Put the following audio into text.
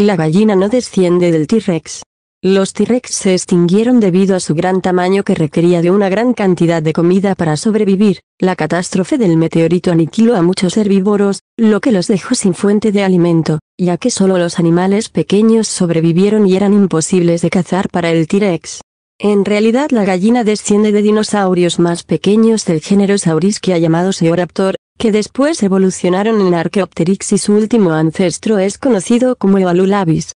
La gallina no desciende del T-Rex. Los T-Rex se extinguieron debido a su gran tamaño que requería de una gran cantidad de comida para sobrevivir, la catástrofe del meteorito aniquiló a muchos herbívoros, lo que los dejó sin fuente de alimento, ya que solo los animales pequeños sobrevivieron y eran imposibles de cazar para el T-Rex. En realidad la gallina desciende de dinosaurios más pequeños del género ha llamado Seoraptor que después evolucionaron en Archaeopteryx y su último ancestro es conocido como Eolulabis.